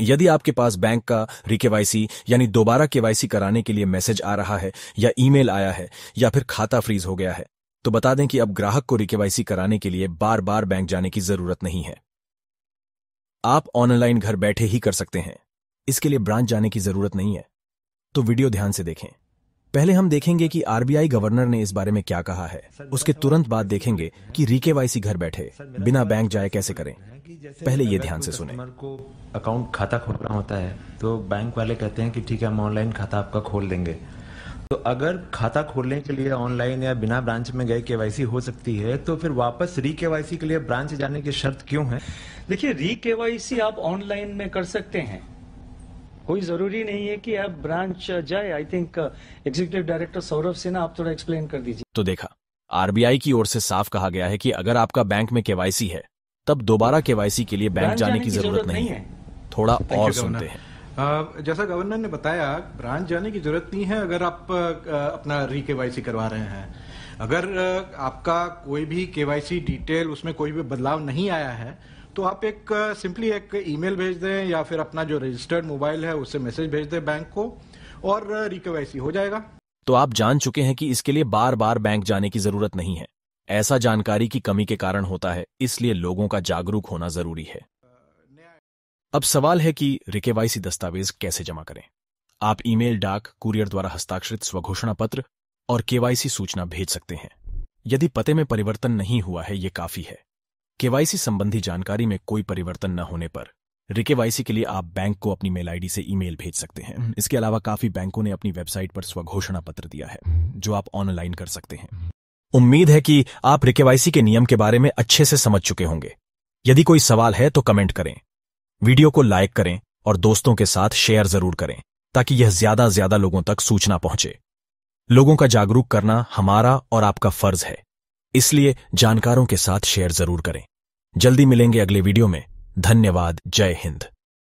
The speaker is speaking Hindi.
यदि आपके पास बैंक का रिकेवाईसी यानी दोबारा केवाईसी कराने के लिए मैसेज आ रहा है या ईमेल आया है या फिर खाता फ्रीज हो गया है तो बता दें कि अब ग्राहक को रिकेवाईसी कराने के लिए बार बार बैंक जाने की जरूरत नहीं है आप ऑनलाइन घर बैठे ही कर सकते हैं इसके लिए ब्रांच जाने की जरूरत नहीं है तो वीडियो ध्यान से देखें पहले हम देखेंगे कि आरबीआई गवर्नर ने इस बारे में क्या कहा है उसके तो तुरंत बाद देखेंगे कि रीकेवाईसी घर बैठे बिना तो बैंक जाए कैसे करें पहले ये ध्यान से सुने को अकाउंट खाता खोलना होता है तो बैंक वाले कहते हैं कि ठीक है हम ऑनलाइन खाता आपका खोल देंगे तो अगर खाता खोलने के लिए ऑनलाइन या बिना ब्रांच में गए केवाईसी हो सकती है तो फिर वापस री के लिए ब्रांच जाने की शर्त क्यों है देखिए री केवाईसी आप ऑनलाइन में कर सकते हैं कोई जरूरी नहीं है कि आप ब्रांच जाए I think executive director Saurabh Sinha आप थोड़ा एक्सप्लेन कर दीजिए तो देखा आरबीआई की ओर से साफ कहा गया है कि अगर आपका बैंक में केवाईसी है तब दोबारा केवाईसी के लिए बैंक जाने, की जरूरत नहीं है थोड़ा और सुनते हैं uh, जैसा गवर्नर ने बताया ब्रांच जाने की जरूरत नहीं है अगर आप uh, अपना री केवाईसी करवा रहे हैं अगर uh, आपका कोई भी केवाईसी डिटेल उसमें कोई भी बदलाव नहीं आया है तो आप एक सिंपली एक ईमेल भेज दें या फिर अपना जो रजिस्टर्ड मोबाइल है उससे मैसेज भेज दें बैंक को और रिकवाईसी हो जाएगा तो आप जान चुके हैं कि इसके लिए बार बार बैंक जाने की जरूरत नहीं है ऐसा जानकारी की कमी के कारण होता है इसलिए लोगों का जागरूक होना जरूरी है अब सवाल है कि रिकेवाईसी दस्तावेज कैसे जमा करें आप ईमेल डाक कुरियर द्वारा हस्ताक्षरित स्वघोषणा पत्र और केवाईसी सूचना भेज सकते हैं यदि पते में परिवर्तन नहीं हुआ है ये काफी है केवाईसी संबंधी जानकारी में कोई परिवर्तन न होने पर रिकेवाईसी के लिए आप बैंक को अपनी मेल आईडी से ईमेल भेज सकते हैं हम्म। इसके अलावा काफी बैंकों ने अपनी वेबसाइट पर स्वघोषणा पत्र दिया है जो आप ऑनलाइन कर सकते हैं उम्मीद है कि आप रिकेवाईसी के नियम के बारे में अच्छे से समझ चुके होंगे यदि कोई सवाल है तो कमेंट करें वीडियो को लाइक करें और दोस्तों के साथ शेयर जरूर करें ताकि यह ज्यादा ज्यादा लोगों तक सूचना पहुंचे लोगों का जागरूक करना हमारा और आपका फर्ज है इसलिए जानकारों के साथ शेयर जरूर करें जल्दी मिलेंगे अगले वीडियो में धन्यवाद जय हिंद